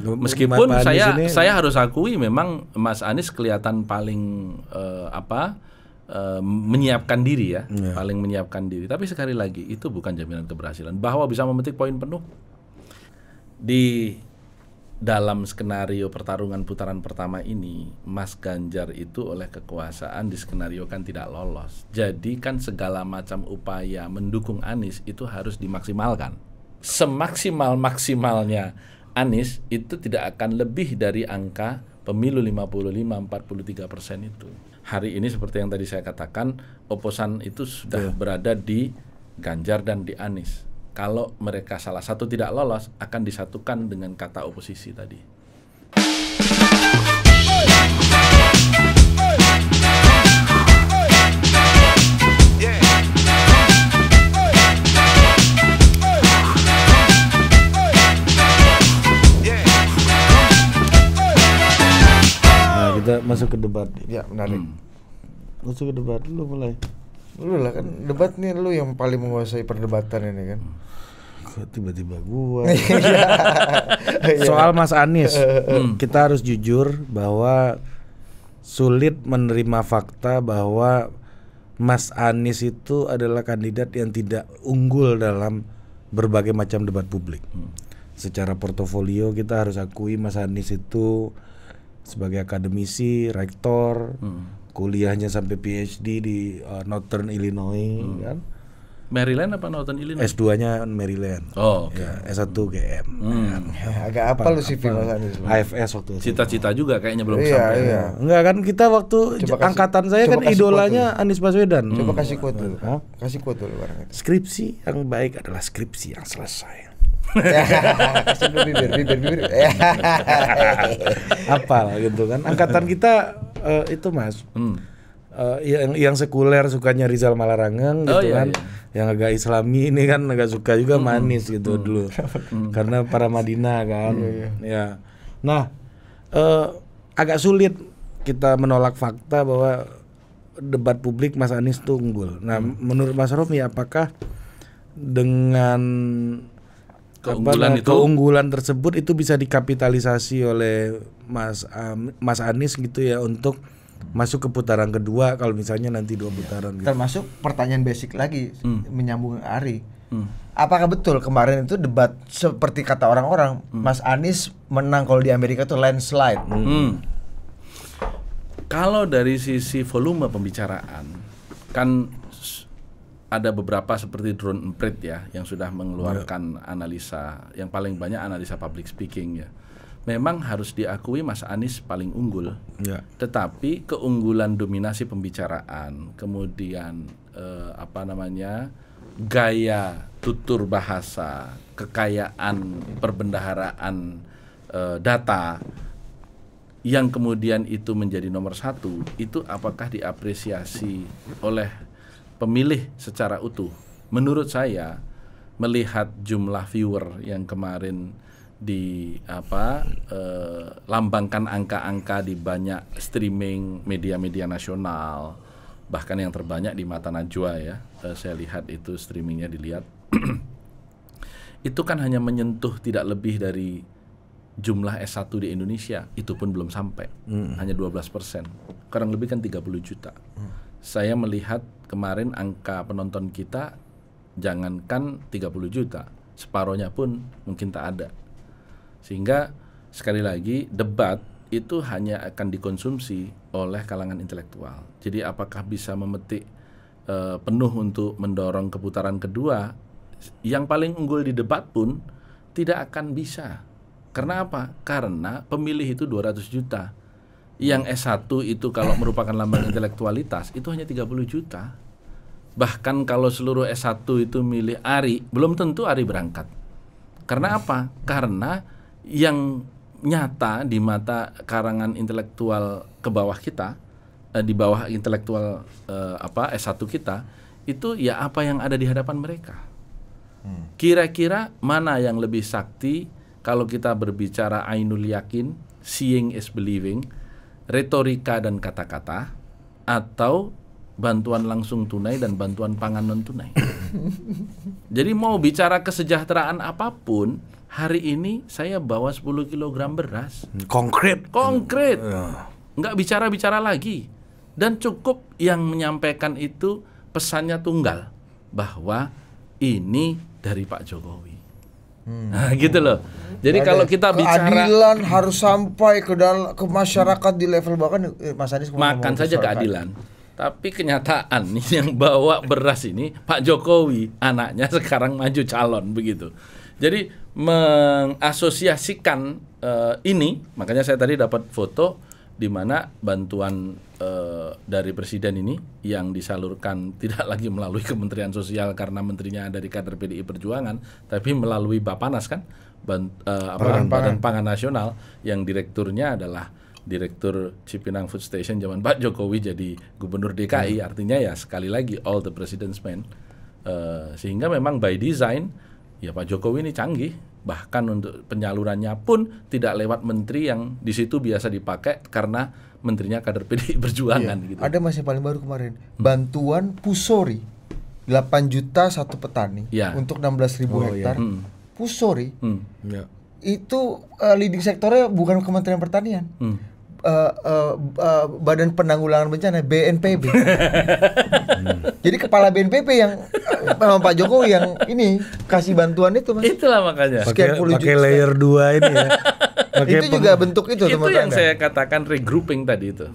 Meskipun Mas saya ini... saya harus akui memang Mas Anies kelihatan paling uh, apa uh, menyiapkan diri ya, yeah. paling menyiapkan diri. Tapi sekali lagi itu bukan jaminan keberhasilan bahwa bisa memetik poin penuh di dalam skenario pertarungan putaran pertama ini, Mas Ganjar itu oleh kekuasaan di skenario kan tidak lolos. Jadi kan segala macam upaya mendukung Anies itu harus dimaksimalkan. Semaksimal maksimalnya Anies itu tidak akan lebih dari angka pemilu 55-43 persen itu. Hari ini seperti yang tadi saya katakan, oposan itu sudah yeah. berada di Ganjar dan di Anies. Kalau mereka salah satu tidak lolos, akan disatukan dengan kata oposisi tadi. kita masuk ke debat. Ya menarik. Hmm. Masuk ke debat dulu mulai. Lu lah kan debat nih lu yang paling menguasai perdebatan ini kan. Kok tiba-tiba gua. Iya. Soal Mas Anies, hmm. kita harus jujur bahwa sulit menerima fakta bahwa Mas Anies itu adalah kandidat yang tidak unggul dalam berbagai macam debat publik. Hmm. Secara portofolio kita harus akui Mas Anies itu sebagai akademisi, rektor, hmm. kuliahnya sampai PhD di uh, Northern Illinois hmm. kan. Maryland apa Northern Illinois? S2-nya Maryland. Oh, oke. Okay. Ya, S1 GM. Hmm. Ya, agak apa lu sih Mas AFS waktu itu. Cita-cita juga kayaknya belum iya, sampai. Iya, Enggak kan kita waktu kasih, angkatan saya kan idolanya Anies Baswedan. Coba kasih kuat hmm. dulu. Hah? Kasih kuat dulu Skripsi yang baik adalah skripsi yang selesai apa bibir, bibir, bibir. gitu kan. Angkatan kita uh, itu Mas. Hmm. Uh, yang yang sekuler sukanya Rizal Malarangeng oh, gitu iya, kan. Iya. Yang agak islami ini kan agak suka juga hmm. hmm manis gitu hmm. dulu. Hmm. Karena para Madinah kan. Hmm. Ya. Nah, uh, agak sulit kita menolak fakta bahwa debat publik Mas Anies tunggul. Nah, hmm. menurut Mas Romi apakah dengan keunggulan apa, itu keunggulan tersebut itu bisa dikapitalisasi oleh Mas um, Mas Anies gitu ya untuk masuk ke putaran kedua kalau misalnya nanti dua putaran ya. gitu. termasuk pertanyaan basic lagi hmm. menyambung Ari hmm. apakah betul kemarin itu debat seperti kata orang-orang hmm. Mas Anies menang kalau di Amerika itu landslide hmm. Hmm. kalau dari sisi volume pembicaraan kan ada beberapa seperti drone emprit ya yang sudah mengeluarkan yeah. analisa yang paling banyak analisa public speaking ya. Memang harus diakui Mas Anies paling unggul. Yeah. Tetapi keunggulan dominasi pembicaraan, kemudian eh, apa namanya? gaya tutur bahasa, kekayaan perbendaharaan eh, data yang kemudian itu menjadi nomor satu itu apakah diapresiasi oleh pemilih secara utuh. Menurut saya melihat jumlah viewer yang kemarin di apa eh, lambangkan angka-angka di banyak streaming media-media nasional bahkan yang terbanyak di Mata Najwa ya eh, saya lihat itu streamingnya dilihat itu kan hanya menyentuh tidak lebih dari jumlah S1 di Indonesia itu pun belum sampai hmm. hanya 12 persen kurang lebih kan 30 juta hmm. saya melihat kemarin angka penonton kita jangankan 30 juta, separohnya pun mungkin tak ada. Sehingga sekali lagi debat itu hanya akan dikonsumsi oleh kalangan intelektual. Jadi apakah bisa memetik e, penuh untuk mendorong keputaran kedua yang paling unggul di debat pun tidak akan bisa. Karena apa? Karena pemilih itu 200 juta yang S1 itu kalau merupakan lambang intelektualitas itu hanya 30 juta. Bahkan kalau seluruh S1 itu milih Ari, belum tentu Ari berangkat. Karena apa? Karena yang nyata di mata karangan intelektual ke bawah kita, eh, di bawah intelektual eh, apa S1 kita, itu ya apa yang ada di hadapan mereka. Hmm. Kira-kira mana yang lebih sakti kalau kita berbicara ainul yakin, seeing is believing, retorika dan kata-kata atau bantuan langsung tunai dan bantuan pangan non tunai. Jadi mau bicara kesejahteraan apapun, hari ini saya bawa 10 kg beras. Konkret. Konkret. Ya. Nggak bicara-bicara lagi. Dan cukup yang menyampaikan itu pesannya tunggal bahwa ini dari Pak Jokowi. Hmm. Nah, gitu loh. Jadi kalau kita bicara keadilan harus sampai ke ke masyarakat di level bahkan eh, Mas Anies makan saja keadilan. Tapi kenyataan yang bawa beras ini Pak Jokowi anaknya sekarang maju calon begitu. Jadi mengasosiasikan uh, ini makanya saya tadi dapat foto di mana bantuan e, dari presiden ini yang disalurkan tidak lagi melalui Kementerian Sosial karena menterinya dari kader PDI Perjuangan, tapi melalui Bapanas kan, Bant, e, eh, apa, Badan Pangan. Pangan Nasional yang direkturnya adalah direktur Cipinang Food Station zaman Pak Jokowi jadi gubernur DKI, hmm. artinya ya sekali lagi all the president's men, e, sehingga memang by design ya Pak Jokowi ini canggih bahkan untuk penyalurannya pun tidak lewat menteri yang di situ biasa dipakai karena menterinya kader PDI Perjuangan iya. gitu. Ada masih paling baru kemarin bantuan pusori 8 juta satu petani ya. untuk 16 ribu oh, iya. hektar. Iya. Hmm. Pusori hmm. Ya. itu uh, leading sektornya bukan Kementerian Pertanian. Hmm uh, uh, Badan Penanggulangan Bencana BNPB. Jadi kepala BNPB yang uh, Pak Jokowi yang ini kasih bantuan itu mas. Itulah makanya. Pakai layer dua ini ya. Pake itu juga bentuk itu Itu yang anda. saya katakan regrouping tadi itu.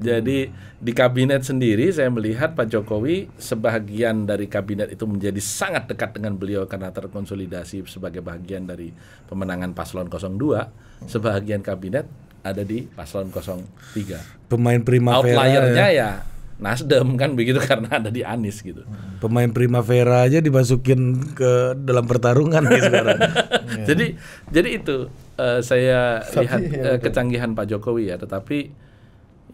Jadi di kabinet sendiri saya melihat Pak Jokowi sebagian dari kabinet itu menjadi sangat dekat dengan beliau karena terkonsolidasi sebagai bagian dari pemenangan paslon 02, sebagian kabinet ada di paslon 03. Pemain primavera. Outliernya ya, ya Nasdem kan begitu karena ada di Anies gitu. Pemain Primavera aja dimasukin ke dalam pertarungan nih sekarang. yeah. Jadi jadi itu uh, saya Tapi, lihat ya, uh, kecanggihan Pak Jokowi ya, tetapi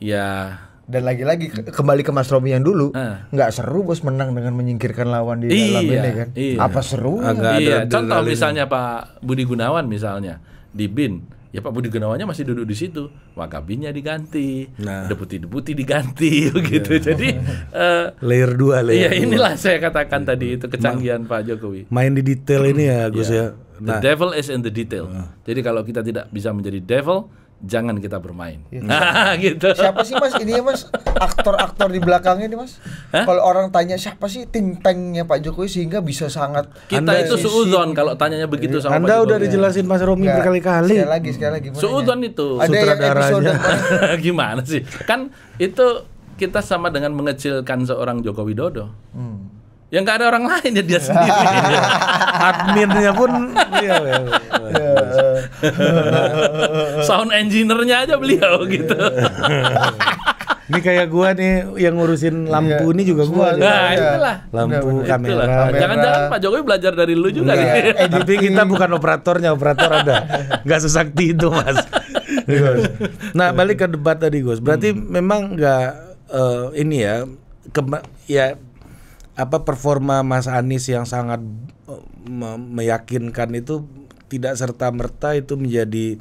ya dan lagi-lagi ke kembali ke Mas Romi yang dulu ah. nggak uh. seru bos menang dengan menyingkirkan lawan di iya, dalam ini kan iya. apa seru Agak iya. Ada, ada, contoh misalnya Pak Budi Gunawan misalnya di bin ya Pak Budi Gunawannya masih duduk di situ wakabinya diganti nah. deputi-deputi diganti gitu yeah. jadi uh, layer dua layer ya inilah dua. saya katakan yeah. tadi itu kecanggihan Ma Pak Jokowi main di detail ini ya Gus yeah. ya nah. the devil is in the detail nah. jadi kalau kita tidak bisa menjadi devil jangan kita bermain. Iya. Ah, gitu. Siapa sih Mas ini ya Mas? Aktor-aktor di belakangnya nih Mas. Kalau orang tanya siapa sih Tintengnya Pak Jokowi sehingga bisa sangat Kita itu suudon kalau tanyanya begitu iya. sama Anda Pak Jokowi. udah dijelasin Mas Romi berkali-kali. Sekali lagi sekali lagi. Suudon ya? itu. Ada episode gimana sih? Kan itu kita sama dengan mengecilkan seorang Joko Widodo. Hmm yang nggak ada orang lain ya dia sendiri adminnya pun ya. sound engineer-nya aja beliau iya. gitu ini kayak gua nih yang ngurusin lampu iya. ini juga gua. Nah, ya. itulah. Lampu, bener, kamera. Jangan-jangan Pak Jokowi belajar dari lu juga nih. Eh, tapi kita bukan operatornya, operator ada. Gak sesakti itu, Mas. Iya. nah, balik ke debat tadi, Gus. Berarti hmm. memang nggak uh, ini ya, ya apa performa Mas Anies yang sangat meyakinkan itu tidak serta merta itu menjadi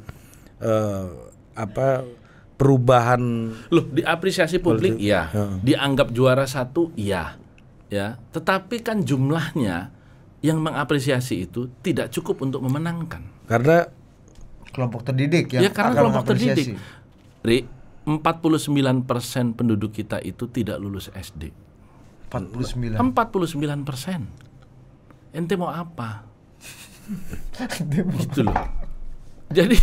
uh, apa perubahan loh diapresiasi publik politik. ya uh. dianggap juara satu iya ya tetapi kan jumlahnya yang mengapresiasi itu tidak cukup untuk memenangkan karena kelompok terdidik ya ya karena kelompok terdidik Ri 49% penduduk kita itu tidak lulus SD 49. 49 persen. Ente mau apa? gitu loh. Jadi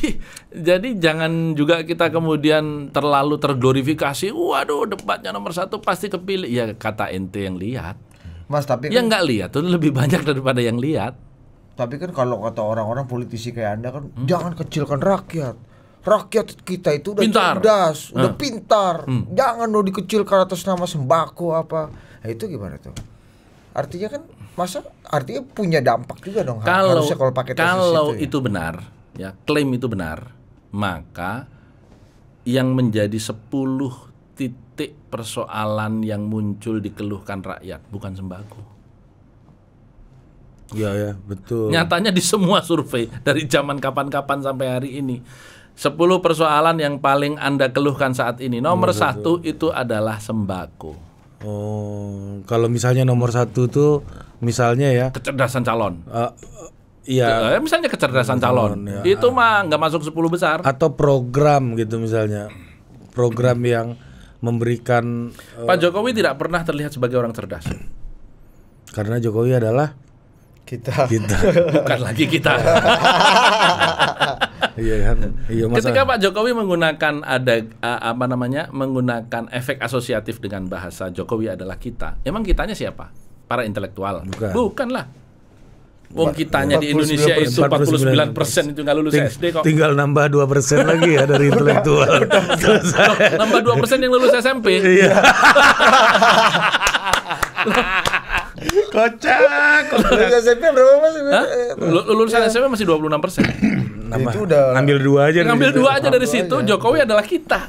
jadi jangan juga kita kemudian terlalu terglorifikasi. Waduh debatnya nomor satu pasti kepilih. Ya kata ente yang lihat. Mas tapi yang kan- nggak lihat tuh lebih banyak daripada yang lihat. Tapi kan kalau kata orang-orang politisi kayak anda kan hmm? jangan kecilkan rakyat rakyat kita itu udah pintar. cerdas, udah nah. pintar. Hmm. Jangan lo dikecilkan atas nama sembako apa. Nah, itu gimana tuh? Artinya kan masa artinya punya dampak juga dong kalau, kalau kalau itu, ya. itu benar ya klaim itu benar maka yang menjadi 10 titik persoalan yang muncul dikeluhkan rakyat bukan sembako ya ya betul nyatanya di semua survei dari zaman kapan-kapan sampai hari ini 10 persoalan yang paling Anda keluhkan saat ini. Nomor, nomor satu. satu itu adalah sembako. Oh, kalau misalnya nomor satu itu misalnya ya kecerdasan calon. Uh, Iya. Eh, misalnya kecerdasan calon. calon ya. Itu mah nggak masuk 10 besar. Atau program gitu misalnya. Program yang memberikan uh, Pak Jokowi tidak pernah terlihat sebagai orang cerdas. Karena Jokowi adalah kita. Kita. Bukan lagi kita. Iya kan. Iya, masa... Ketika Pak Jokowi menggunakan ada apa namanya? menggunakan efek asosiatif dengan bahasa Jokowi adalah kita. Emang kitanya siapa? Para intelektual. Bukan. Bukanlah. Wong kitanya di Indonesia itu 49 persen itu nggak lulus Ting SD kok. Tinggal nambah dua persen lagi ya dari intelektual. Loh, nambah dua persen yang lulus SMP. Iya. Kocak. Lulus SMP berapa mas? Lulusan ya. SMP masih 26 persen. Nah, itu udah ngambil dua aja. Ngambil dua aja dari situ. Aja. Jokowi adalah kita.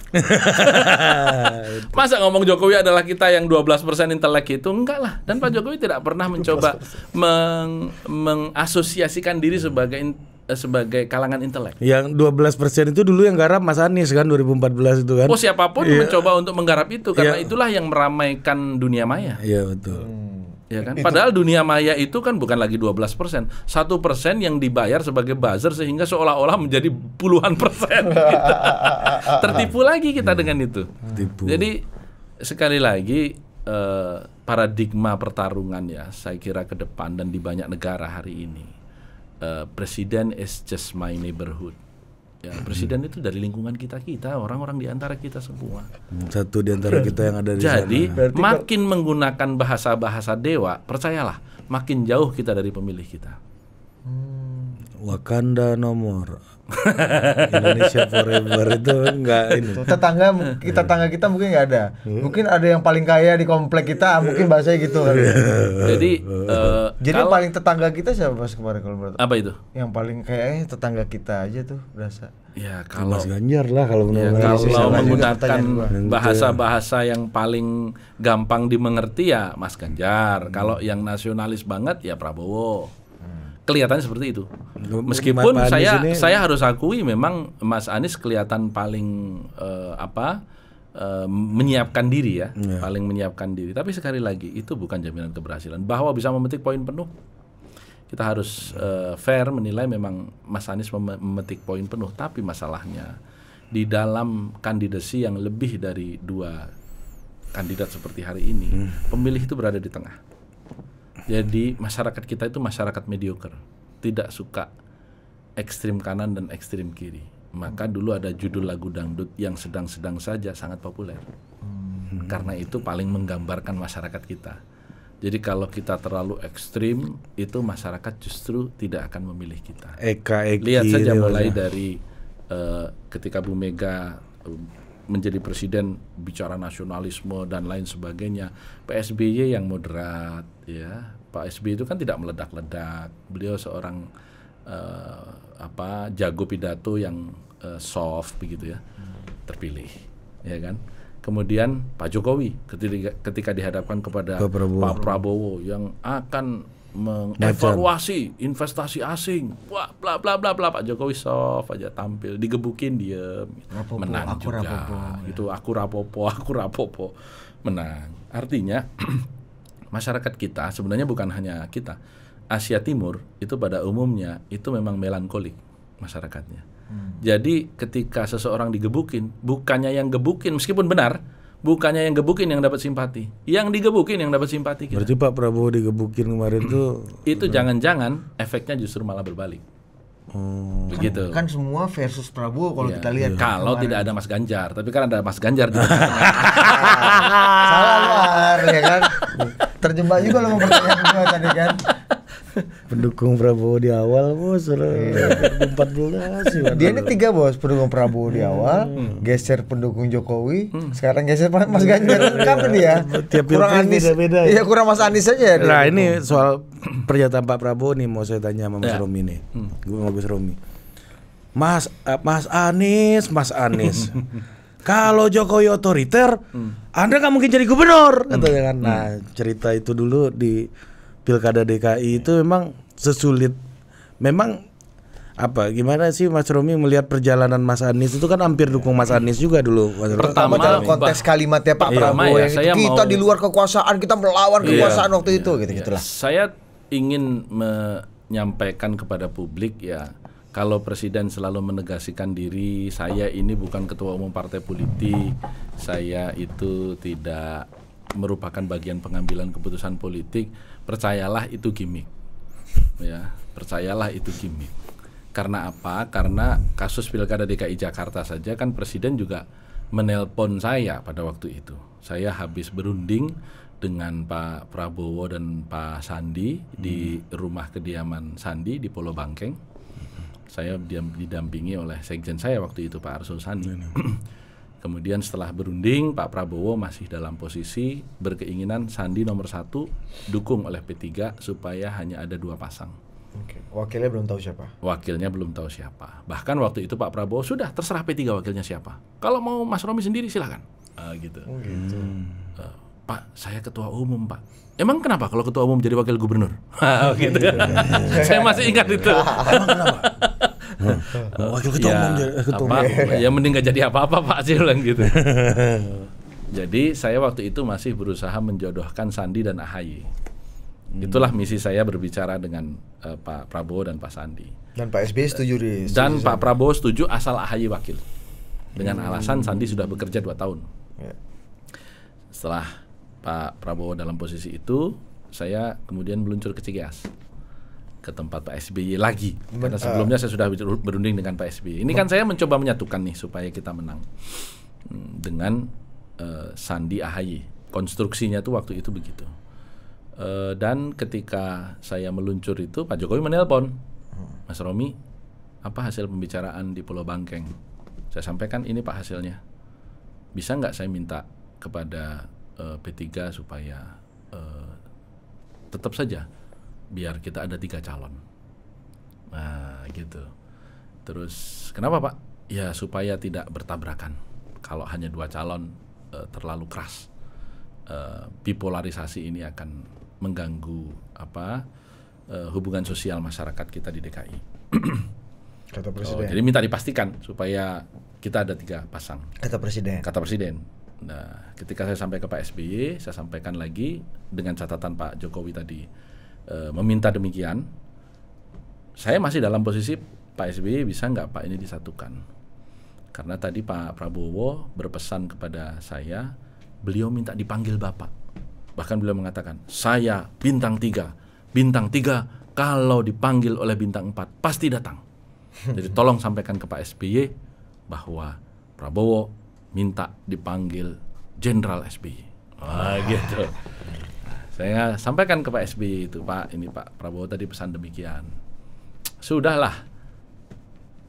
Masa ngomong Jokowi adalah kita yang 12 persen intelek itu enggak lah. Dan Pak Jokowi tidak pernah mencoba meng mengasosiasikan diri sebagai eh, sebagai kalangan intelek. Yang 12% itu dulu yang garap Mas Anies kan 2014 itu kan. Oh siapapun yeah. mencoba untuk menggarap itu karena yeah. itulah yang meramaikan dunia maya. Iya yeah, betul. Hmm ya kan? Padahal dunia maya itu kan bukan lagi 12 persen, satu persen yang dibayar sebagai buzzer sehingga seolah-olah menjadi puluhan persen. Tertipu lagi kita iya. dengan itu. Tipu. Jadi sekali lagi eh, paradigma pertarungan ya, saya kira ke depan dan di banyak negara hari ini eh, presiden is just my neighborhood. Ya, presiden itu dari lingkungan kita kita, orang-orang di antara kita semua. Satu di antara kita yang ada di Jadi, sana. Jadi, makin menggunakan bahasa-bahasa dewa, percayalah, makin jauh kita dari pemilih kita. Wakanda nomor Indonesia Forever itu enggak ini. Tetangga kita tetangga kita mungkin nggak ada. Hmm. Mungkin ada yang paling kaya di komplek kita, mungkin bahasa gitu. Kan? Jadi uh, jadi kalau, paling tetangga kita siapa pas kemarin kalau menurut? Apa itu? Yang paling kayaknya tetangga kita aja tuh berasa. Ya kalau Mas Ganjar lah kalau ya, kalau menggunakan bahasa-bahasa yang paling gampang dimengerti ya Mas Ganjar. Hmm. Kalau yang nasionalis banget ya Prabowo kelihatan seperti itu. Meskipun saya ini... saya harus akui memang Mas Anies kelihatan paling uh, apa uh, menyiapkan diri ya, yeah. paling menyiapkan diri. Tapi sekali lagi itu bukan jaminan keberhasilan bahwa bisa memetik poin penuh. Kita harus uh, fair menilai memang Mas Anies memetik poin penuh, tapi masalahnya di dalam kandidasi yang lebih dari dua kandidat seperti hari ini, hmm. pemilih itu berada di tengah jadi masyarakat kita itu masyarakat mediocre, tidak suka ekstrim kanan dan ekstrim kiri. Maka dulu ada judul lagu dangdut yang sedang-sedang saja sangat populer. Hmm. Karena itu paling menggambarkan masyarakat kita. Jadi kalau kita terlalu ekstrim, itu masyarakat justru tidak akan memilih kita. Eka, eki, Lihat saja gitu mulai dari uh, ketika Bu Mega menjadi presiden bicara nasionalisme dan lain sebagainya. Pak SBY yang moderat ya. Pak SBY itu kan tidak meledak-ledak. Beliau seorang uh, apa jago pidato yang uh, soft begitu ya. Terpilih ya kan. Kemudian Pak Jokowi ketika ketika dihadapkan kepada Pak Prabowo, Pak Prabowo yang akan mengevaluasi investasi asing. Wah, bla bla bla bla Pak Jokowi soft aja tampil, digebukin dia rapopo, menang aku juga. Rapopo, ya. Itu aku rapopo, aku rapopo, menang. Artinya masyarakat kita sebenarnya bukan hanya kita. Asia Timur itu pada umumnya itu memang melankolik masyarakatnya. Hmm. Jadi ketika seseorang digebukin, bukannya yang gebukin meskipun benar, bukannya yang gebukin yang dapat simpati, yang digebukin yang dapat simpati. Kita. Berarti Pak Prabowo digebukin kemarin tuh itu jangan-jangan efeknya justru malah berbalik. Hmm. Begitu. Kan, kan, semua versus Prabowo kalau ya. kita lihat. ya. Kalau kemarin. tidak ada Mas Ganjar, tapi kan ada Mas Ganjar di Salah luar, ya kan. Terjebak juga lo mau pertanyaan tadi kan. pendukung Prabowo di awal bos iya. empat belas dia ini tiga bos pendukung Prabowo di awal hmm. geser pendukung Jokowi hmm. sekarang geser Mas Ganjar lengkap iya. dia ya, Tiap kurang Anies beda, ya. kurang Mas Anies aja nah ini soal pernyataan Pak Prabowo nih mau saya tanya sama Mas ya. Romi nih hmm. gue mau Gus Romi Mas uh, Mas Anies Mas Anies kalau Jokowi otoriter hmm. Anda nggak mungkin jadi gubernur katanya kan nah cerita itu dulu di pilkada DKI itu memang sesulit memang apa gimana sih Mas Romi melihat perjalanan Mas Anies itu kan hampir dukung Mas Anies juga dulu Mas pertama dalam konteks kalimatnya Pak iya, Prabowo ya, saya kita mau, di luar kekuasaan kita melawan iya, kekuasaan waktu iya, itu gitu gitulah saya ingin menyampaikan kepada publik ya kalau presiden selalu menegasikan diri saya ini bukan ketua umum partai politik saya itu tidak merupakan bagian pengambilan keputusan politik, percayalah itu gimmick. Ya, percayalah itu gimmick. Karena apa? Karena kasus Pilkada DKI Jakarta saja kan presiden juga menelpon saya pada waktu itu. Saya habis berunding dengan Pak Prabowo dan Pak Sandi di hmm. rumah kediaman Sandi di Pulau Bangkeng. Hmm. Saya didampingi oleh sekjen saya waktu itu Pak Arsul Sandi. Hmm Kemudian setelah berunding, Pak Prabowo masih dalam posisi berkeinginan Sandi nomor satu dukung oleh P3 supaya hanya ada dua pasang. Oke. Wakilnya belum tahu siapa. Wakilnya belum tahu siapa. Bahkan waktu itu Pak Prabowo sudah terserah P3 wakilnya siapa. Kalau mau Mas Romi sendiri silahkan. Uh, ah, gitu. Oh, gitu. Hmm. Uh, Pak, saya ketua umum, Pak. Emang kenapa kalau ketua umum jadi wakil gubernur? Ah, gitu. Iya. saya masih ingat itu. Emang kenapa? Wakil oh, ketua ya, umum jadi ketua apa, umum. Ya mending gak jadi apa-apa Pak sih bilang gitu. jadi saya waktu itu masih berusaha menjodohkan Sandi dan Ahaye. Hmm. Itulah misi saya berbicara dengan uh, Pak Prabowo dan Pak Sandi. Dan Pak SBY setuju di. Setuju dan Pak Prabowo setuju asal AHY wakil. Dengan hmm. alasan Sandi sudah bekerja dua tahun. Ya. Setelah Pak Prabowo dalam posisi itu, saya kemudian meluncur ke Cikias ke tempat Pak SBY lagi. Men, Karena sebelumnya saya sudah berunding dengan Pak SBY. Ini kan saya mencoba menyatukan nih supaya kita menang hmm, dengan uh, Sandi Ahy Konstruksinya tuh waktu itu begitu. Uh, dan ketika saya meluncur itu Pak Jokowi menelpon, hmm. Mas Romi, apa hasil pembicaraan di Pulau Bangkeng? Saya sampaikan ini Pak hasilnya. Bisa nggak saya minta kepada uh, eh, P3 supaya uh, tetap saja biar kita ada tiga calon. Nah, gitu. Terus kenapa Pak? Ya supaya tidak bertabrakan. Kalau hanya dua calon e, terlalu keras, e, bipolarisasi ini akan mengganggu apa e, hubungan sosial masyarakat kita di DKI. Kata oh, presiden. Oh, jadi minta dipastikan supaya kita ada tiga pasang. Kata presiden. Kata presiden. Nah, ketika saya sampai ke Pak SBY, saya sampaikan lagi dengan catatan Pak Jokowi tadi e, meminta demikian, saya masih dalam posisi Pak SBY bisa nggak Pak ini disatukan? Karena tadi Pak Prabowo berpesan kepada saya, beliau minta dipanggil Bapak. Bahkan beliau mengatakan, saya bintang tiga, bintang tiga kalau dipanggil oleh bintang empat pasti datang. Jadi tolong sampaikan ke Pak SBY bahwa Prabowo minta dipanggil Jenderal SBY. Ah, gitu. Saya sampaikan ke Pak SBY itu, Pak, ini Pak Prabowo tadi pesan demikian. Sudahlah.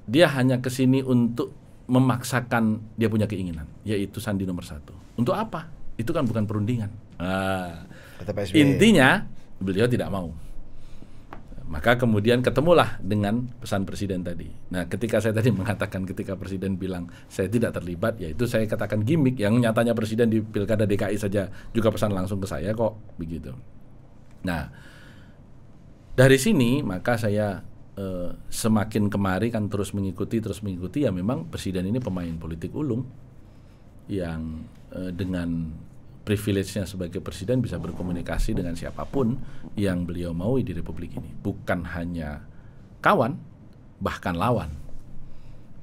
Dia hanya ke sini untuk memaksakan dia punya keinginan, yaitu sandi nomor satu. Untuk apa? Itu kan bukan perundingan. Nah, Intinya beliau tidak mau maka kemudian ketemulah dengan pesan presiden tadi. Nah, ketika saya tadi mengatakan ketika presiden bilang saya tidak terlibat, yaitu saya katakan gimmick yang nyatanya presiden di pilkada DKI saja juga pesan langsung ke saya kok begitu. Nah, dari sini maka saya eh, semakin kemari kan terus mengikuti terus mengikuti ya memang presiden ini pemain politik ulung yang eh, dengan privilege-nya sebagai presiden bisa berkomunikasi dengan siapapun yang beliau mau di republik ini, bukan hanya kawan, bahkan lawan.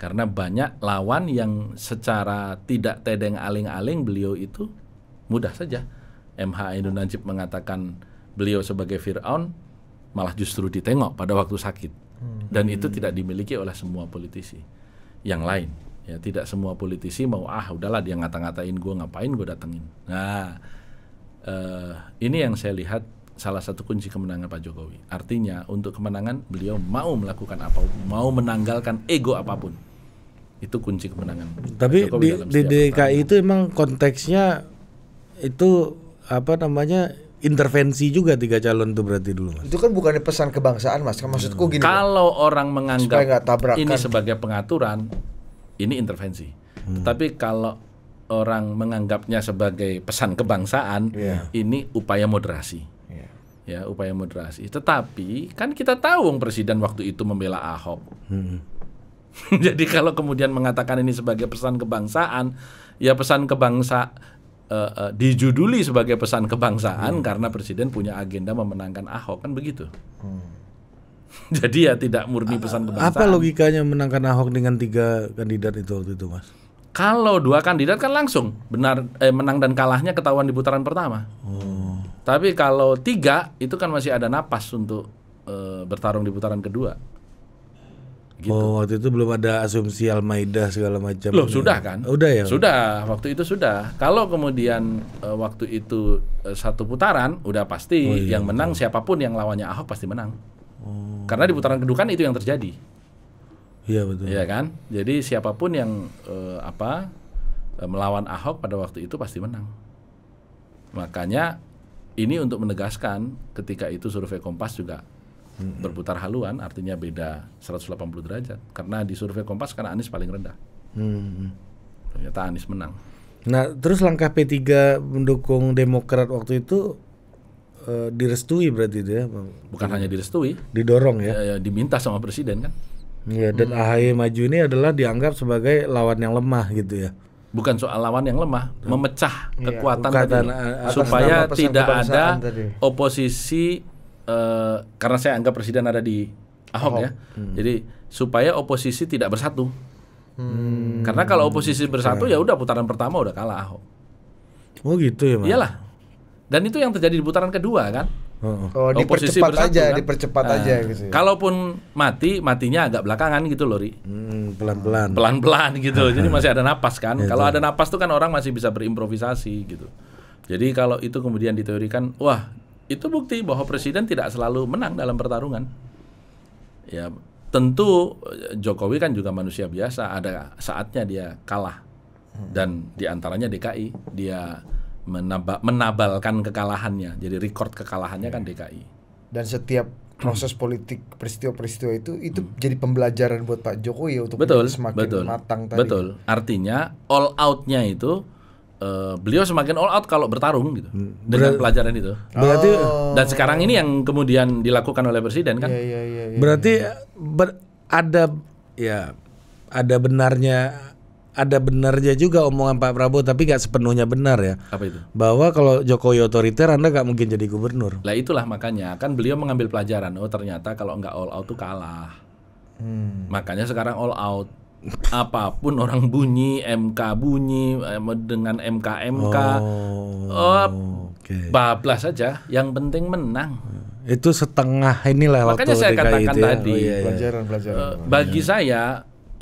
Karena banyak lawan yang secara tidak tedeng aling-aling beliau itu mudah saja. MH Ainun Najib mengatakan beliau sebagai Fir'aun malah justru ditengok pada waktu sakit. Hmm. Dan itu hmm. tidak dimiliki oleh semua politisi yang lain ya tidak semua politisi mau ah udahlah dia ngata-ngatain gue ngapain gue datengin nah eh, ini yang saya lihat salah satu kunci kemenangan Pak Jokowi artinya untuk kemenangan beliau mau melakukan apa mau menanggalkan ego apapun itu kunci kemenangan tapi di, di DKI pertama. itu emang konteksnya itu apa namanya intervensi juga tiga calon itu berarti dulu mas. Itu kan bukan pesan kebangsaan mas. Kan maksudku gini. Kalau orang menganggap ini sebagai pengaturan, ini intervensi. Hmm. Tetapi kalau orang menganggapnya sebagai pesan kebangsaan, yeah. ini upaya moderasi. Yeah. Ya, upaya moderasi. Tetapi kan kita tahu presiden waktu itu membela Ahok. Hmm. Jadi kalau kemudian mengatakan ini sebagai pesan kebangsaan, ya pesan kebangsa uh, uh, dijuduli sebagai pesan kebangsaan hmm. karena presiden punya agenda memenangkan Ahok kan begitu. Hmm. Jadi ya tidak murni pesan kebangsaan. Apa logikanya menangkan Ahok dengan tiga kandidat itu waktu itu, Mas? Kalau dua kandidat kan langsung benar eh, menang dan kalahnya ketahuan di putaran pertama. Oh. Tapi kalau tiga itu kan masih ada napas untuk eh, bertarung di putaran kedua. Gitu. Oh waktu itu belum ada asumsi Almaidah segala macam. Loh sudah kan? Udah ya. Sudah waktu itu sudah. Kalau kemudian eh, waktu itu eh, satu putaran udah pasti oh, iya, yang menang betul. siapapun yang lawannya Ahok pasti menang. Oh. Karena di putaran kedua kan itu yang terjadi. Iya betul. Iya kan? Jadi siapapun yang uh, apa eh, melawan Ahok pada waktu itu pasti menang. Makanya ini untuk menegaskan ketika itu survei Kompas juga hmm. berputar haluan artinya beda 180 derajat karena di survei Kompas karena Anies paling rendah. Hmm. Ternyata Anies menang. Nah, terus langkah P3 mendukung Demokrat waktu itu Eh, direstui berarti dia ya, bukan hmm. hanya direstui didorong ya. ya, ya diminta sama presiden kan ya dan hmm. AHY maju ini adalah dianggap sebagai lawan yang lemah gitu ya bukan soal lawan yang lemah, hmm. memecah ya, kekuatan tadi, supaya tidak ada tadi. oposisi uh, karena saya anggap presiden ada di Ahok, Ahok. ya. Hmm. Jadi supaya oposisi tidak bersatu. Hmm. Karena kalau oposisi bersatu ya udah putaran pertama udah kalah Ahok. Oh gitu ya, Mas. Iyalah. Dan itu yang terjadi di putaran kedua kan? Oh, Oposisi dipercepat bersatu, aja, kan? dipercepat nah, aja gitu. Ya. Kalaupun mati, matinya agak belakangan gitu Lori. Hmm, pelan-pelan. Pelan-pelan gitu. Jadi masih ada napas kan. Iya, kalau iya. ada napas tuh kan orang masih bisa berimprovisasi gitu. Jadi kalau itu kemudian diteorikan, wah, itu bukti bahwa presiden tidak selalu menang dalam pertarungan. Ya, tentu eh, Jokowi kan juga manusia biasa, ada saatnya dia kalah. Dan diantaranya DKI, dia menaba, menabalkan kekalahannya. Jadi record kekalahannya yeah. kan DKI. Dan setiap proses politik peristiwa-peristiwa itu itu hmm. jadi pembelajaran buat Pak Jokowi untuk betul, semakin betul, matang tadi. Betul. Artinya all outnya itu uh, beliau semakin all out kalau bertarung gitu hmm. dengan pelajaran itu. Berarti oh. dan sekarang ini yang kemudian dilakukan oleh presiden kan? Ya, ya, ya, ya, Berarti ya. Ber, ada ya ada benarnya ada benarnya juga omongan Pak Prabowo tapi nggak sepenuhnya benar ya. Apa itu? Bahwa kalau Jokowi otoriter Anda nggak mungkin jadi gubernur. Lah itulah makanya kan beliau mengambil pelajaran. Oh ternyata kalau nggak all out tuh kalah. Hmm. Makanya sekarang all out. Apapun orang bunyi, MK bunyi dengan MK MK. Oh, oh okay. bablas saja. Yang penting menang. itu setengah inilah makanya saya katakan itu ya. tadi oh, iya, iya. pelajaran pelajaran uh, bagi iya. saya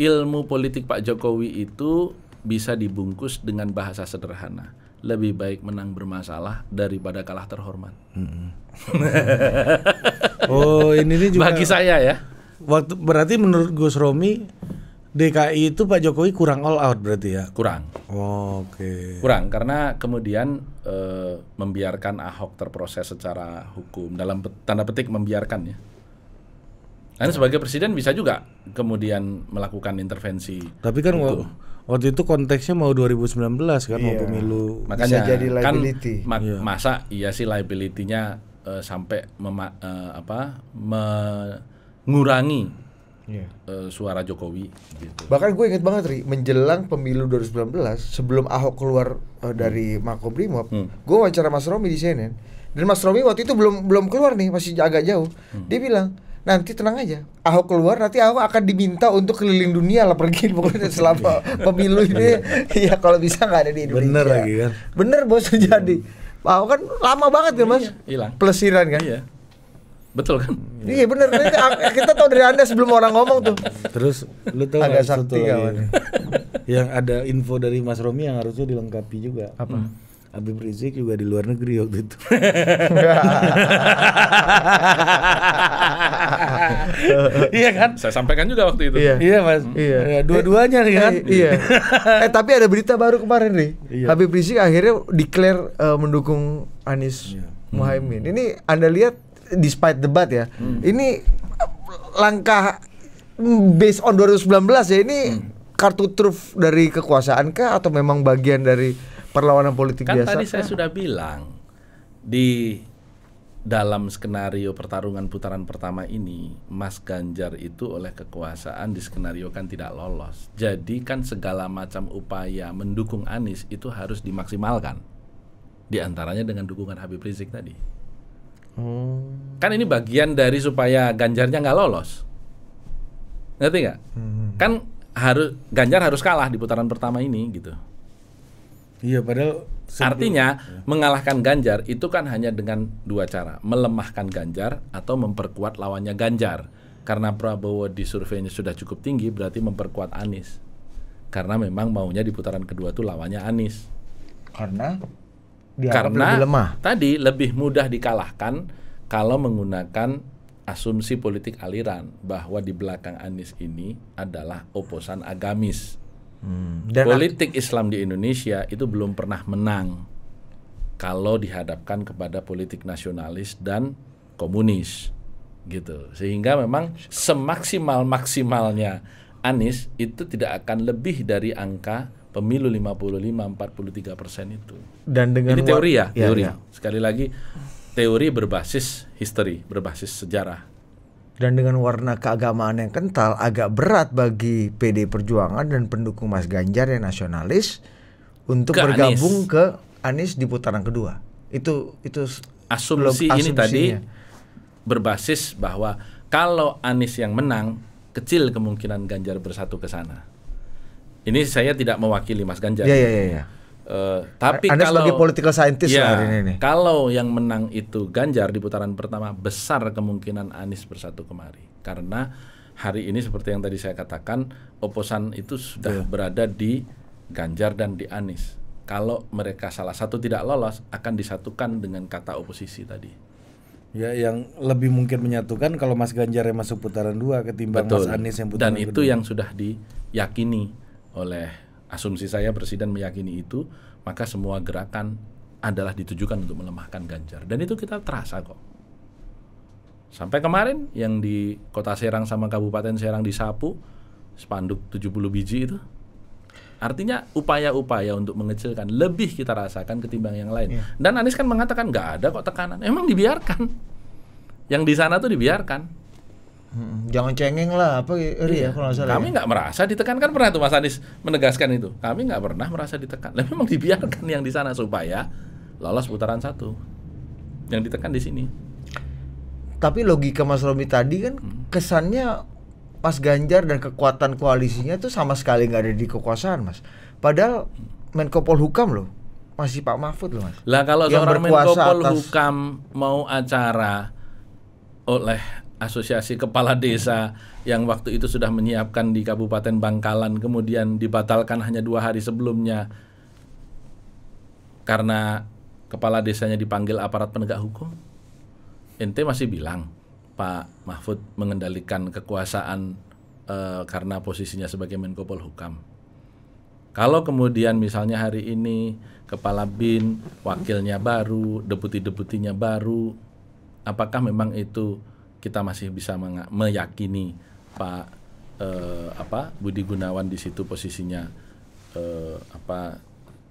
ilmu politik Pak Jokowi itu bisa dibungkus dengan bahasa sederhana. Lebih baik menang bermasalah daripada kalah terhormat. Hmm. oh, ini nih juga bagi saya ya. Waktu berarti menurut Gus Romi DKI itu Pak Jokowi kurang all out berarti ya? Kurang. Oh, Oke. Okay. Kurang karena kemudian e, membiarkan Ahok terproses secara hukum dalam tanda petik membiarkan ya karena iya. sebagai presiden bisa juga kemudian melakukan intervensi. Tapi kan itu. waktu itu konteksnya mau 2019 kan iya. mau pemilu. Makanya bisa jadi kan liability. kan ma iya. masa iya sih liability-nya uh, sampai mema eh, apa mengurangi yeah. Iya. uh, suara Jokowi gitu. Bahkan gue inget banget Ri, menjelang pemilu 2019 sebelum Ahok keluar uh, dari hmm. Makobrimob, hmm. gue wawancara Mas Romi di CNN. Dan Mas Romi waktu itu belum belum keluar nih, masih agak jauh. Hmm. Dia bilang, nanti tenang aja Ahok keluar nanti Ahok akan diminta untuk keliling dunia lah pergi pokoknya selama pemilu ini ya kalau bisa nggak ada di Indonesia bener lagi kan bener bos jadi Ahok kan lama banget kan mas iya, hilang plesiran kan iya. Betul kan? Iya bener, kita tahu dari anda sebelum orang ngomong tuh Terus lu tahu Agak sakti kawan Yang ada info dari Mas Romi yang harusnya dilengkapi juga Apa? Hmm. Habib Rizik juga di luar negeri waktu itu. iya kan? Saya sampaikan juga waktu itu. Iya, iya Mas. Iya. iya dua-duanya nih kan? Eh, iya. eh tapi ada berita baru kemarin nih. Iya. Habib Rizik akhirnya declare uh, mendukung Anies iya. Muhaimin. Hmm. Ini Anda lihat despite debat ya. Hmm. Ini langkah based on 2019 ya ini hmm. kartu truf dari kekuasaan kah atau memang bagian dari perlawanan politik kan biasa. Kan tadi saya sudah bilang di dalam skenario pertarungan putaran pertama ini, Mas Ganjar itu oleh kekuasaan di skenario kan tidak lolos. Jadi kan segala macam upaya mendukung Anies itu harus dimaksimalkan. Di antaranya dengan dukungan Habib Rizik tadi. Hmm. Kan ini bagian dari supaya Ganjarnya nggak lolos. Ngerti nggak? Hmm. Kan harus Ganjar harus kalah di putaran pertama ini gitu. Iya, padahal artinya ya. mengalahkan Ganjar itu kan hanya dengan dua cara, melemahkan Ganjar atau memperkuat lawannya Ganjar. Karena Prabowo di surveinya sudah cukup tinggi, berarti memperkuat Anies. Karena memang maunya di putaran kedua tuh lawannya Anies. Karena karena lebih lemah. tadi lebih mudah dikalahkan kalau menggunakan asumsi politik aliran bahwa di belakang Anies ini adalah oposan agamis Hmm. Dan politik Islam di Indonesia itu belum pernah menang kalau dihadapkan kepada politik nasionalis dan komunis gitu. Sehingga memang semaksimal-maksimalnya Anies itu tidak akan lebih dari angka pemilu 55 43 persen itu. Dan dengan Ini teori ya, ya Ya. Sekali lagi teori berbasis history, berbasis sejarah dan dengan warna keagamaan yang kental agak berat bagi PD Perjuangan dan pendukung Mas Ganjar yang nasionalis untuk ke bergabung Anies. ke Anies di putaran kedua. Itu itu asumsi ini tadi berbasis bahwa kalau Anies yang menang kecil kemungkinan Ganjar bersatu ke sana. Ini saya tidak mewakili Mas Ganjar. Iya iya iya. Ya. Eh, tapi Anda kalau, sebagai political scientist ya, hari ini. Kalau yang menang itu Ganjar di putaran pertama besar kemungkinan Anies bersatu kemari karena hari ini seperti yang tadi saya katakan oposan itu sudah yeah. berada di Ganjar dan di Anies. Kalau mereka salah satu tidak lolos akan disatukan dengan kata oposisi tadi. Ya, yang lebih mungkin menyatukan kalau Mas Ganjar yang masuk putaran dua ketimbang Betul. Mas Anies yang putaran Dan itu kedua. yang sudah diyakini oleh asumsi saya presiden meyakini itu, maka semua gerakan adalah ditujukan untuk melemahkan Ganjar. Dan itu kita terasa kok. Sampai kemarin yang di Kota Serang sama Kabupaten Serang disapu spanduk 70 biji itu. Artinya upaya-upaya untuk mengecilkan lebih kita rasakan ketimbang yang lain. Iya. Dan Anies kan mengatakan nggak ada kok tekanan. Emang dibiarkan. Yang di sana tuh dibiarkan Hmm, jangan cengeng lah apa iri iya. ya kalau salah. Kami ya. nggak ya. merasa kan pernah tuh Mas Anies menegaskan itu. Kami nggak pernah merasa ditekan. Lah memang dibiarkan yang di sana supaya lolos putaran satu. Yang ditekan di sini. Tapi logika Mas Romi tadi kan hmm. kesannya Mas Ganjar dan kekuatan koalisinya itu sama sekali nggak ada di kekuasaan Mas. Padahal Menko Polhukam loh masih Pak Mahfud loh Mas. Lah kalau yang seorang Menko Polhukam atas... mau acara oleh asosiasi kepala desa yang waktu itu sudah menyiapkan di Kabupaten Bangkalan kemudian dibatalkan hanya dua hari sebelumnya karena kepala desanya dipanggil aparat penegak hukum ente masih bilang Pak Mahfud mengendalikan kekuasaan e, karena posisinya sebagai Menko Polhukam kalau kemudian misalnya hari ini kepala BIN, wakilnya baru, deputi-deputinya baru, apakah memang itu kita masih bisa meyakini Pak eh, apa Budi Gunawan di situ posisinya eh, apa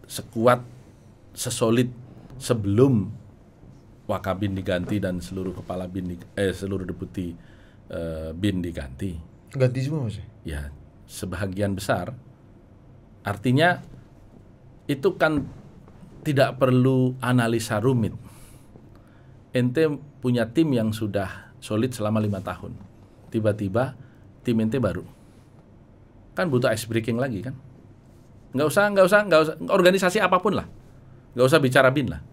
sekuat sesolid sebelum Wakabin diganti dan seluruh kepala bin di, eh seluruh deputi eh, bin diganti. Ganti semua masih? Ya, sebahagian besar. Artinya itu kan tidak perlu analisa rumit. Ente punya tim yang sudah solid selama lima tahun. Tiba-tiba tim inti baru, kan butuh ice breaking lagi kan? Nggak usah, nggak usah, nggak usah organisasi apapun lah, nggak usah bicara bin lah.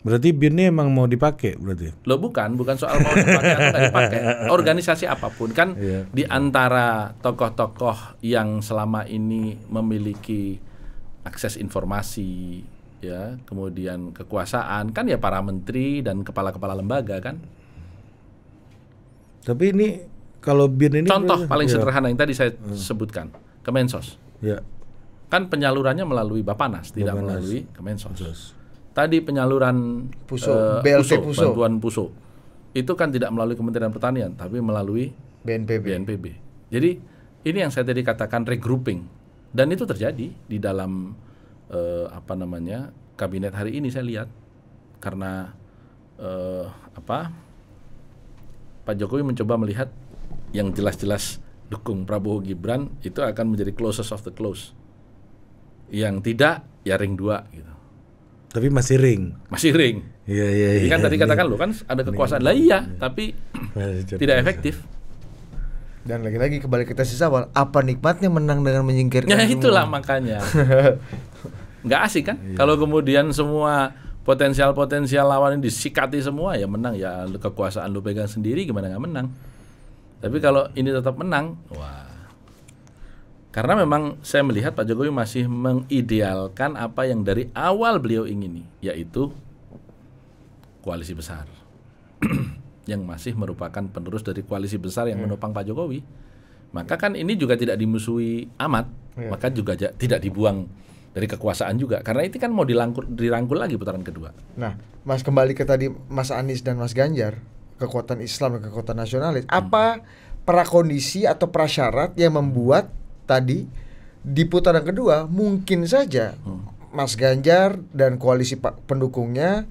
Berarti binnya emang mau dipakai berarti? Lo bukan, bukan soal mau dipakai atau nggak dipakai. Iya. Organisasi apapun kan yeah. di antara tokoh-tokoh yang selama ini memiliki akses informasi, ya kemudian kekuasaan kan ya para menteri dan kepala-kepala lembaga kan tapi ini kalau bin ini contoh paling ya. sederhana yang tadi saya hmm. sebutkan Kemensos. Ya. Kan penyalurannya melalui Bapanas, Bapanas. tidak melalui Kemensos. Tadi penyaluran Puso, uh, eh, BLT Puso, Puso, bantuan Puso. Itu kan tidak melalui Kementerian Pertanian, tapi melalui BNPB. BNPB. Jadi ini yang saya tadi katakan regrouping dan itu terjadi di dalam uh, apa namanya kabinet hari ini saya lihat karena uh, apa Pak Jokowi mencoba melihat yang jelas-jelas dukung Prabowo Gibran itu akan menjadi closest of the close. Yang tidak ya ring dua gitu. Tapi masih ring. Masih ring. Iya iya kan iya. Kan ya, tadi ya, katakan lo kan ada kekuasaan lah iya, iya. tapi tidak efektif. Dan lagi-lagi kembali kita sisa awal, apa nikmatnya menang dengan menyingkirkan? Ya itulah semua. makanya. Nggak asik kan? Ya. Kalau kemudian semua potensial-potensial lawan ini disikati semua ya menang ya kekuasaan lu pegang sendiri gimana nggak menang tapi hmm. kalau ini tetap menang wah karena memang saya melihat Pak Jokowi masih mengidealkan apa yang dari awal beliau ingini yaitu koalisi besar yang masih merupakan penerus dari koalisi besar yang hmm. menopang Pak Jokowi maka kan ini juga tidak dimusuhi amat iya. maka juga tidak dibuang dari kekuasaan juga karena itu kan mau dilangkul, dirangkul lagi putaran kedua. Nah, Mas kembali ke tadi Mas Anies dan Mas Ganjar, kekuatan Islam dan kekuatan nasionalis. Hmm. Apa prakondisi atau prasyarat yang membuat tadi di putaran kedua mungkin saja hmm. Mas Ganjar dan koalisi pendukungnya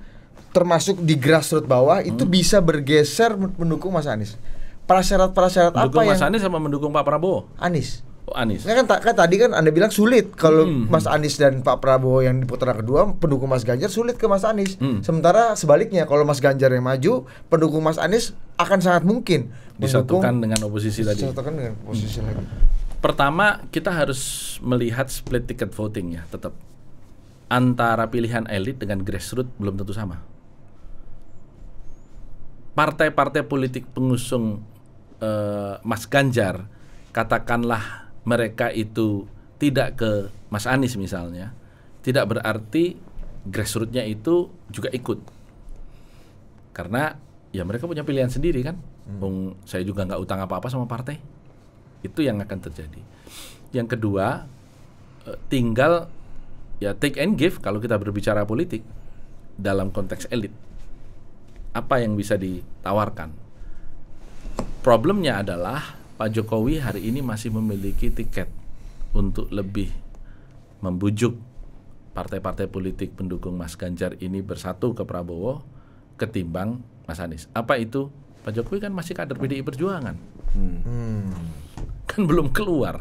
termasuk di grassroots bawah hmm. itu bisa bergeser mendukung Mas Anies. Prasyarat-prasyarat apa Mas yang Mas Anies sama mendukung Pak Prabowo? Anies. Anies. Nah, kan, kan tadi kan Anda bilang sulit kalau hmm. hmm. Mas Anies dan Pak Prabowo yang di putaran kedua pendukung Mas Ganjar sulit ke Mas Anies. Hmm. Sementara sebaliknya kalau Mas Ganjar yang maju, pendukung Mas Anies akan sangat mungkin disatukan dengan oposisi tadi. Disatukan dengan oposisi hmm. lagi. Pertama, kita harus melihat split ticket voting ya, tetap antara pilihan elit dengan grassroots belum tentu sama. Partai-partai politik pengusung uh, Mas Ganjar katakanlah mereka itu tidak ke Mas Anies misalnya, tidak berarti grassrootsnya itu juga ikut. Karena ya mereka punya pilihan sendiri kan. Hmm. saya juga nggak utang apa-apa sama partai. Itu yang akan terjadi. Yang kedua, eh, tinggal ya take and give kalau kita berbicara politik dalam konteks elit. Apa yang bisa ditawarkan? Problemnya adalah Pak Jokowi hari ini masih memiliki tiket untuk lebih membujuk partai-partai politik pendukung Mas Ganjar ini bersatu ke Prabowo ketimbang Mas Anies. Apa itu? Pak Jokowi kan masih kader PDI Perjuangan. Hmm. Kan belum keluar.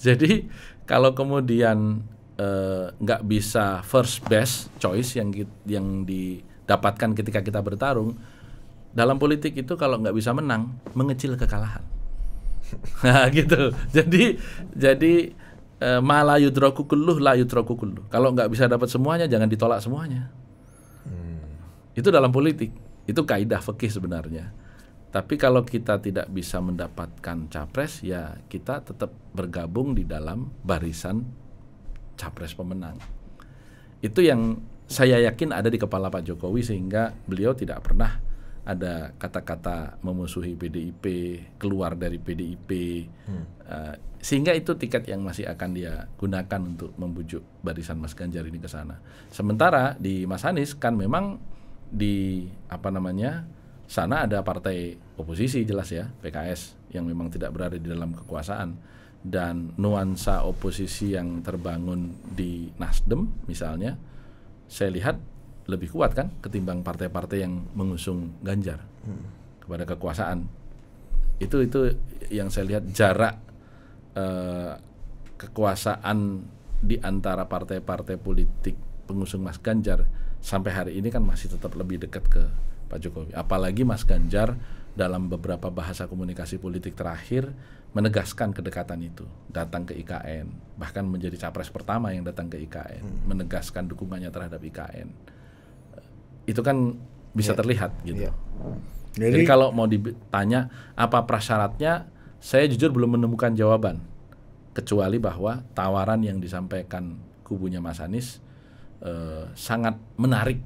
Jadi kalau kemudian eh, nggak eh, bisa first best choice yang yang didapatkan ketika kita bertarung, dalam politik itu kalau nggak bisa menang mengecil kekalahan nah gitu jadi jadi e, malah keluh kalau nggak bisa dapat semuanya jangan ditolak semuanya hmm. itu dalam politik itu kaidah fikih sebenarnya tapi kalau kita tidak bisa mendapatkan capres ya kita tetap bergabung di dalam barisan capres pemenang itu yang saya yakin ada di kepala Pak Jokowi sehingga beliau tidak pernah ada kata-kata memusuhi PDIP, keluar dari PDIP, hmm. uh, sehingga itu tiket yang masih akan dia gunakan untuk membujuk barisan Mas Ganjar ini ke sana. Sementara di Mas Anies kan memang di apa namanya sana ada partai oposisi jelas ya PKS yang memang tidak berada di dalam kekuasaan dan nuansa oposisi yang terbangun di Nasdem misalnya saya lihat lebih kuat kan ketimbang partai-partai yang mengusung Ganjar hmm. kepada kekuasaan. Itu itu yang saya lihat jarak eh, kekuasaan di antara partai-partai politik pengusung Mas Ganjar sampai hari ini kan masih tetap lebih dekat ke Pak Jokowi. Apalagi Mas Ganjar dalam beberapa bahasa komunikasi politik terakhir menegaskan kedekatan itu, datang ke IKN, bahkan menjadi capres pertama yang datang ke IKN, hmm. menegaskan dukungannya terhadap IKN itu kan bisa yeah. terlihat gitu. Yeah. Jadi, Jadi kalau mau ditanya apa prasyaratnya, saya jujur belum menemukan jawaban. Kecuali bahwa tawaran yang disampaikan kubunya Mas Anies eh, sangat menarik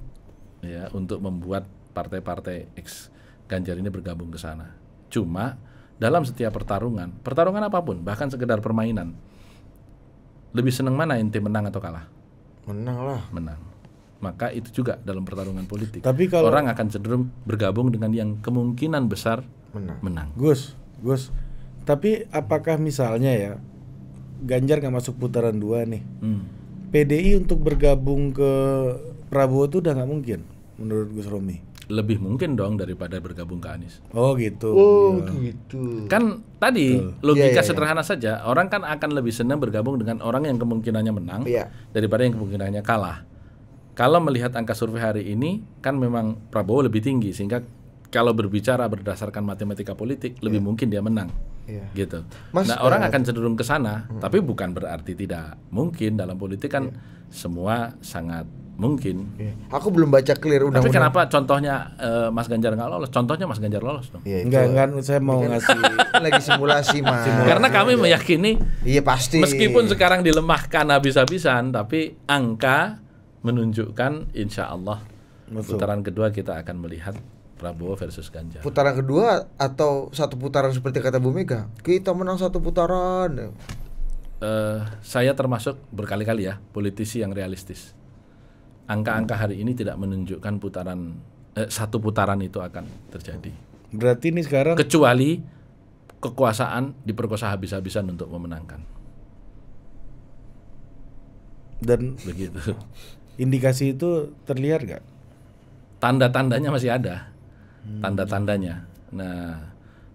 ya untuk membuat partai-partai X Ganjar ini bergabung ke sana. Cuma dalam setiap pertarungan, pertarungan apapun, bahkan sekedar permainan, lebih seneng mana inti menang atau kalah? Menang lah. Menang maka itu juga dalam pertarungan politik. Tapi kalau orang akan cenderung bergabung dengan yang kemungkinan besar menang. menang. Gus, Gus. Tapi apakah misalnya ya Ganjar nggak masuk putaran dua nih? Hmm. PDI untuk bergabung ke Prabowo itu udah nggak mungkin menurut Gus Romi. Lebih mungkin dong daripada bergabung ke Anies. Oh gitu. Oh ya. gitu. Kan tadi Betul. logika ya, ya, ya. sederhana saja orang kan akan lebih senang bergabung dengan orang yang kemungkinannya menang ya. daripada yang kemungkinannya kalah. Kalau melihat angka survei hari ini, kan memang Prabowo lebih tinggi, sehingga kalau berbicara berdasarkan matematika politik, yeah. lebih iya. mungkin dia menang. yeah. gitu. Mas, nah orang eh, akan cenderung ke sana, hmm. tapi bukan berarti tidak mungkin dalam politik kan yeah. semua sangat mungkin. Yeah. Aku belum baca clear undang-undang. Tapi kenapa contohnya uh, Mas Ganjar nggak lolos? Contohnya Mas Ganjar lolos dong. Yeah, enggak, enggak, saya mau kan ngasih lagi simulasi mas. Karena kami meyakini, iya pasti. Meskipun sekarang dilemahkan habis-habisan, tapi angka menunjukkan insya Allah Betul. putaran kedua kita akan melihat Prabowo versus Ganjar. Putaran kedua atau satu putaran seperti kata Bu Mega, kita menang satu putaran. Uh, saya termasuk berkali-kali ya politisi yang realistis. Angka-angka hari ini tidak menunjukkan putaran eh, satu putaran itu akan terjadi. Berarti ini sekarang kecuali kekuasaan diperkosa habis-habisan untuk memenangkan. Dan begitu. Indikasi itu terlihat nggak? Tanda-tandanya masih ada. Tanda-tandanya. Nah,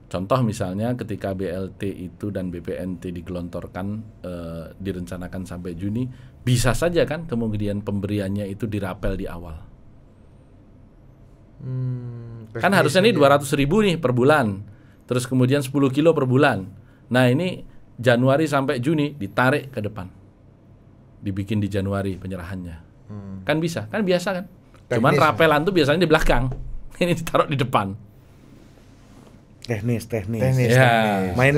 contoh misalnya ketika BLT itu dan BPNT digelontorkan e, direncanakan sampai Juni, bisa saja kan kemudian pemberiannya itu dirapel di awal. Hmm, kan harusnya ini dua ratus ribu nih per bulan, terus kemudian 10 kilo per bulan. Nah ini Januari sampai Juni ditarik ke depan, dibikin di Januari penyerahannya. Hmm. Kan bisa, kan biasa kan. Teknis Cuman rapelan tuh biasanya di belakang. Ini ditaruh di depan. Teknis, teknis. Teknis, ya. teknis. Main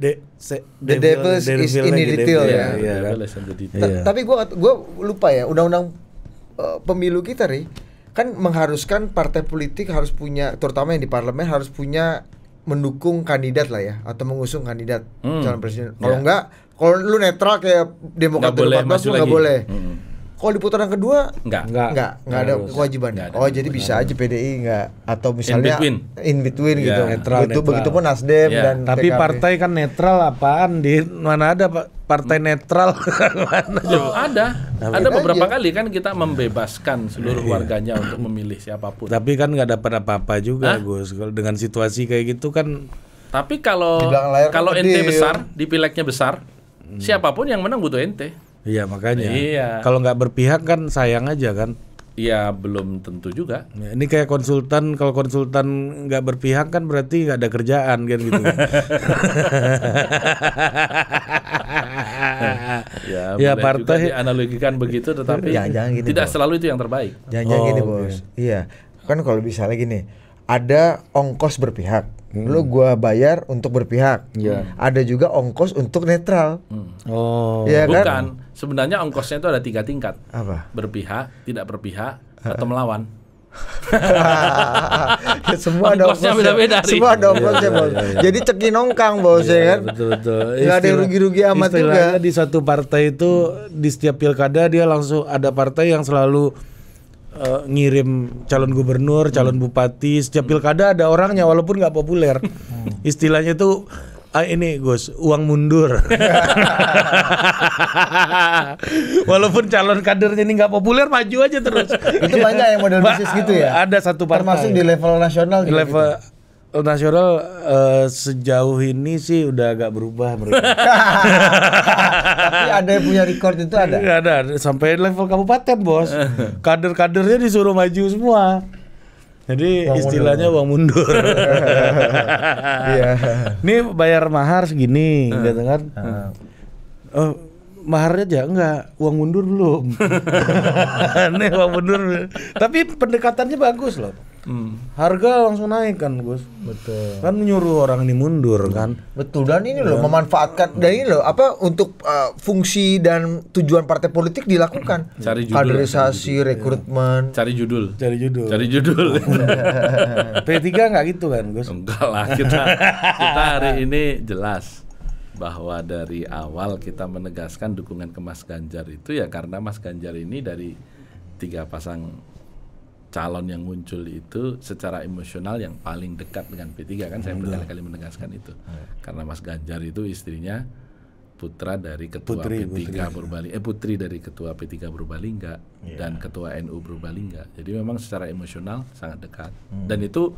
de, se, the devil, is in the detail ya. ya. ya. Tapi gua gua lupa ya, undang-undang uh, pemilu kita nih kan mengharuskan partai politik harus punya terutama yang di parlemen harus punya mendukung kandidat lah ya atau mengusung kandidat hmm. calon presiden. Iya. Kalau yeah. enggak, kalau lu netral kayak Demokrat 14 lu enggak boleh. Hmm. Kalau di putaran kedua enggak. Enggak. Enggak, enggak ada kewajiban. Enggak ada oh, jadi bisa aja PDI enggak atau misalnya in between, in between yeah. gitu. Netral, itu netral. begitu pun Nasdem yeah. dan Tapi PKB. partai kan netral apaan di mana ada partai hmm. netral mana oh, ada. Nah, ada beberapa aja. kali kan kita membebaskan seluruh iya. warganya untuk memilih siapapun. Tapi kan nggak dapat apa-apa juga, Hah? Gus. Dengan situasi kayak gitu kan tapi kalau kan kalau ente besar, di pileknya besar, hmm. siapapun yang menang butuh ente. Iya makanya. Iya. Kalau nggak berpihak kan sayang aja kan. Iya belum tentu juga. Ya, ini kayak konsultan kalau konsultan nggak berpihak kan berarti nggak ada kerjaan kan gitu. ya, ya partai analogikan begitu tetapi ya, jangan gini, gitu, tidak bro. selalu itu yang terbaik. Jangan, -jangan gini oh, bos. Iya. iya kan kalau misalnya gini ada ongkos berpihak. Hmm. Lu gua bayar untuk berpihak. Yeah. Ada juga ongkos untuk netral. Hmm. Oh. Ya kan? Sebenarnya ongkosnya itu ada tiga tingkat. Apa? Berpihak, tidak berpihak, atau melawan. ya, semua ongkosnya beda-beda semua ada ongkosnya iya, bos ya, ya, jadi cekinongkang bos iya, ya kan betul betul nggak ada rugi-rugi amat juga di satu partai itu di setiap pilkada dia langsung ada partai yang selalu uh, ngirim calon gubernur, calon hmm. bupati, setiap pilkada ada orangnya walaupun nggak populer. Hmm. Istilahnya tuh Ah, ini Gus, uang mundur. Walaupun calon kadernya ini nggak populer, maju aja terus. Itu banyak yang model bisnis gitu ya. Ada satu partai. Termasuk di level nasional. level gitu nasional uh, sejauh ini sih udah agak berubah mereka. Tapi ada yang punya record itu ada. Iya, ada sampai level kabupaten bos. Kader-kadernya disuruh maju semua. Jadi uang istilahnya uang mundur. Iya. Ini bayar mahar segini, uh, gitu kan? Uh. Oh, maharnya aja enggak, uang mundur belum. Aneh uang mundur. Tapi pendekatannya bagus loh hmm. harga langsung naik kan Gus betul kan menyuruh orang ini mundur kan betul dan ini loh ya. memanfaatkan dan ini loh apa untuk uh, fungsi dan tujuan partai politik dilakukan cari judul kaderisasi ya. rekrutmen cari judul cari judul cari judul P3 nggak gitu kan Gus enggak lah kita kita hari ini jelas bahwa dari awal kita menegaskan dukungan ke Mas Ganjar itu ya karena Mas Ganjar ini dari tiga pasang calon yang muncul itu secara emosional yang paling dekat dengan P3 kan saya berkali-kali menegaskan itu iya. karena Mas Ganjar itu istrinya putra dari ketua putri, P3 putri. Purbalingga eh putri dari ketua P3 Purbalingga yeah. dan ketua NU Purbalingga jadi memang secara emosional sangat dekat hmm. dan itu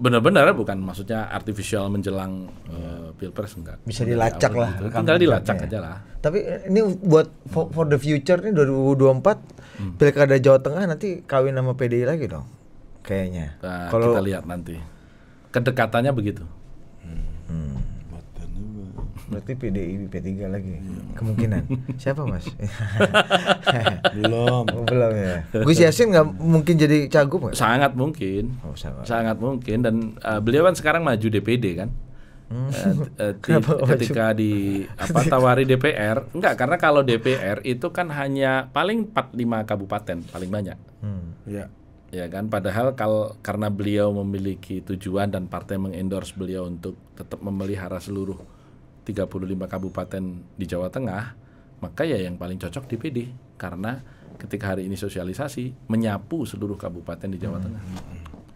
benar-benar bukan maksudnya artificial menjelang uh, pilpres enggak bisa dilacak lah gitu. tinggal dilacak ya. aja lah tapi eh, ini buat for, for the future ini 2024 hmm. pilkada Jawa Tengah nanti kawin sama PDI lagi dong kayaknya nah, kalau kita lihat nanti kedekatannya begitu Berarti PDI P3 lagi. hmm. Kemungkinan. Siapa, Mas? belum. Oh, belum ya. Gus Yassin nggak mungkin jadi cagup gak? Sangat mungkin. Oh, sangat. sangat mungkin dan uh, beliau kan sekarang maju DPD kan. Hmm. Uh, uh, ketika di apa tawari DPR enggak karena kalau DPR itu kan hanya paling 4-5 kabupaten paling banyak. Hmm. Ya. Ya kan padahal kalau karena beliau memiliki tujuan dan partai mengendorse beliau untuk tetap memelihara seluruh 35 kabupaten di Jawa Tengah, maka ya yang paling cocok DPD karena ketika hari ini sosialisasi menyapu seluruh kabupaten di Jawa hmm. Tengah.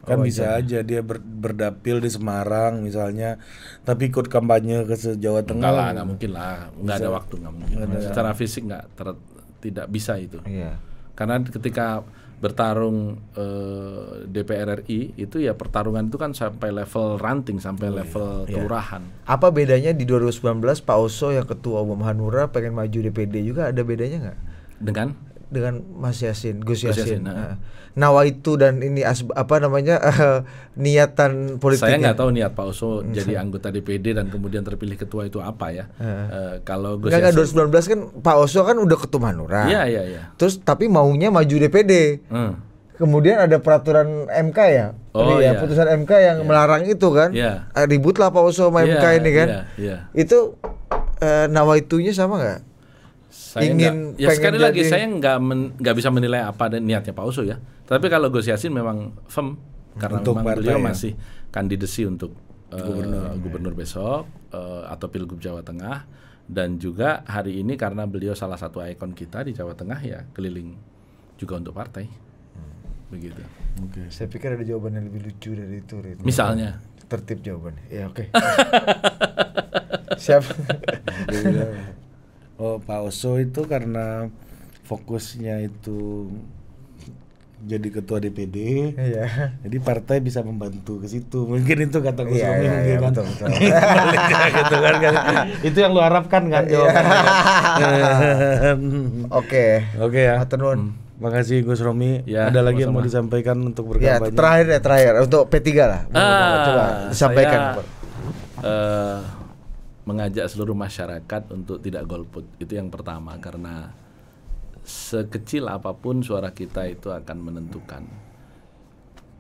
Kan oh, bisa iya. aja dia ber, berdapil di Semarang misalnya, tapi ikut kampanye ke Jawa Tengah. Enggak lah, nggak mungkin lah, nggak ada waktu nggak mungkin. Ada. Secara fisik nggak tidak bisa itu. Iya. Karena ketika bertarung eh, DPR RI itu ya pertarungan itu kan sampai level ranting sampai oh, level iya. kelurahan. Apa bedanya di 2019 Pak Oso yang ketua umum Hanura pengen maju DPD juga ada bedanya nggak? Dengan dengan Mas Yasin, Gus Yasin. Gus Yasin nah. Nawa itu dan ini as, apa namanya uh, niatan politiknya. Saya nggak tahu niat Pak Oso hmm. jadi anggota DPD dan kemudian terpilih ketua itu apa ya. Uh. Uh, kalau Gus Yasin. sembilan 2019 kan Pak Oso kan udah ketua Hanura. Iya iya iya. Terus tapi maunya maju DPD. Hmm. Kemudian ada peraturan MK ya, oh, ya iya. putusan MK yang yeah. melarang itu kan, yeah. Iya. ributlah Pak Oso sama yeah, MK iya, ini kan, yeah, yeah. itu uh, eh, nawaitunya sama nggak? saya ingin gak, ya sekali jadi... lagi saya nggak nggak bisa menilai apa dan niatnya Pak Oso ya. Tapi kalau Gus Yassin memang firm karena untuk memang beliau ya. masih kandidasi untuk eh, gubernur, uh, gubernur besok uh, atau pilgub Jawa Tengah dan juga hari ini karena beliau salah satu ikon kita di Jawa Tengah ya keliling juga untuk partai hmm. begitu. Okay. Saya pikir ada jawaban yang lebih lucu dari itu. Rit. Misalnya tertib jawabannya. Ya oke. Okay. Siap. Iya. oh, Pak Oso itu karena fokusnya itu jadi ketua DPD. Iya. Jadi partai bisa membantu ke situ. Mungkin itu kata Gus iya, Romi iya, iya, kan. Gitu kan, kan. Itu yang lu harapkan kan iya. Oke. Oke ya. okay, ya. Hmm. Makasih Gus Romi. Ya, Ada lagi sama. yang mau disampaikan untuk ya, berkampanye? Ya, terakhir ya terakhir untuk P3 lah. Ah, coba disampaikan. Saya, uh, mengajak seluruh masyarakat untuk tidak golput itu yang pertama karena sekecil apapun suara kita itu akan menentukan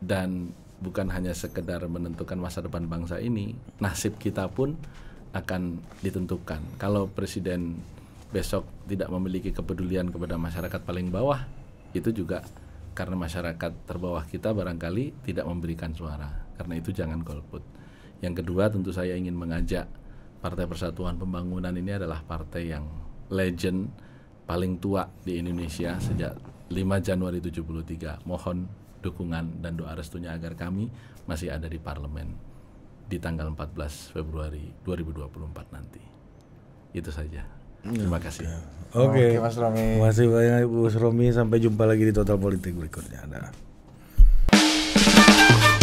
dan bukan hanya sekedar menentukan masa depan bangsa ini nasib kita pun akan ditentukan kalau presiden besok tidak memiliki kepedulian kepada masyarakat paling bawah itu juga karena masyarakat terbawah kita barangkali tidak memberikan suara karena itu jangan golput yang kedua tentu saya ingin mengajak Partai Persatuan Pembangunan ini adalah partai yang legend paling tua di Indonesia sejak 5 Januari 73. Mohon dukungan dan doa restunya agar kami masih ada di parlemen di tanggal 14 Februari 2024 nanti. Itu saja. Terima kasih. Oke, okay. Mas Romi. Terima kasih banyak Bu Romi. Sampai jumpa lagi di Total Politik berikutnya. Dah.